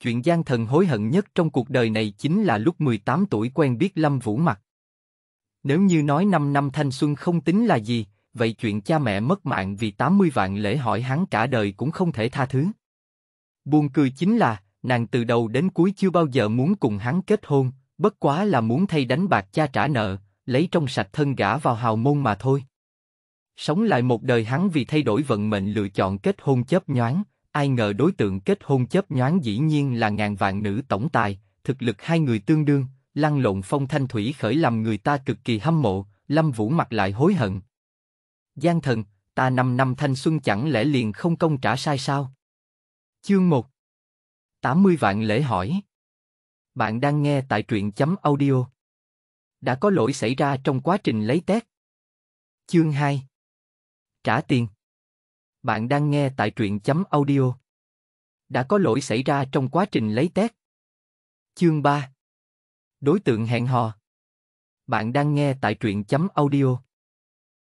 Chuyện gian thần hối hận nhất trong cuộc đời này chính là lúc 18 tuổi quen biết Lâm Vũ Mặc. Nếu như nói 5 năm thanh xuân không tính là gì, vậy chuyện cha mẹ mất mạng vì 80 vạn lễ hỏi hắn cả đời cũng không thể tha thứ. Buồn cười chính là, nàng từ đầu đến cuối chưa bao giờ muốn cùng hắn kết hôn, bất quá là muốn thay đánh bạc cha trả nợ, lấy trong sạch thân gã vào hào môn mà thôi. Sống lại một đời hắn vì thay đổi vận mệnh lựa chọn kết hôn chớp nhoáng, ai ngờ đối tượng kết hôn chớp nhoáng dĩ nhiên là ngàn vạn nữ tổng tài, thực lực hai người tương đương, lăn lộn phong thanh thủy khởi làm người ta cực kỳ hâm mộ, Lâm Vũ mặt lại hối hận. Giang thần, ta năm năm thanh xuân chẳng lẽ liền không công trả sai sao? Chương 1 80 vạn lễ hỏi Bạn đang nghe tại truyện chấm audio Đã có lỗi xảy ra trong quá trình lấy tét. Chương 2 Trả tiền bạn đang nghe tại truyện chấm audio. Đã có lỗi xảy ra trong quá trình lấy test. Chương 3 Đối tượng hẹn hò Bạn đang nghe tại truyện chấm audio.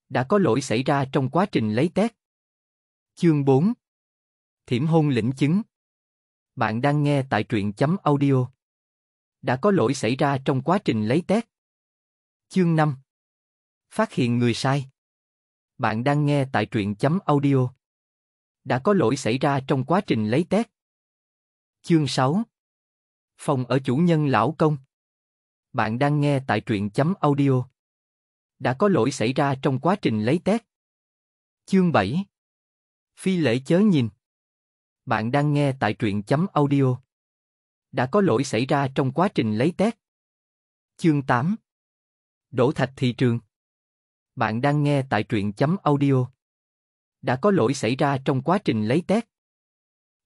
Đã có lỗi xảy ra trong quá trình lấy test. Chương 4 Thiểm hôn lĩnh chứng Bạn đang nghe tại truyện chấm audio. Đã có lỗi xảy ra trong quá trình lấy test. Chương 5 Phát hiện người sai bạn đang nghe tại truyện chấm audio đã có lỗi xảy ra trong quá trình lấy tét. Chương 6 Phòng ở chủ nhân lão công Bạn đang nghe tại truyện chấm audio Đã có lỗi xảy ra trong quá trình lấy tét. Chương 7 Phi lễ chớ nhìn Bạn đang nghe tại truyện chấm audio Đã có lỗi xảy ra trong quá trình lấy tét. Chương 8 Đổ thạch thị trường Bạn đang nghe tại truyện chấm audio đã có lỗi xảy ra trong quá trình lấy test.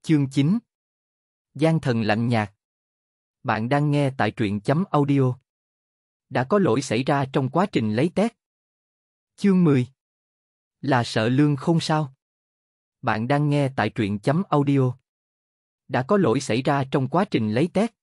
Chương 9 Gian thần lạnh nhạt Bạn đang nghe tại truyện chấm audio. Đã có lỗi xảy ra trong quá trình lấy test. Chương 10 Là sợ lương không sao. Bạn đang nghe tại truyện chấm audio. Đã có lỗi xảy ra trong quá trình lấy test.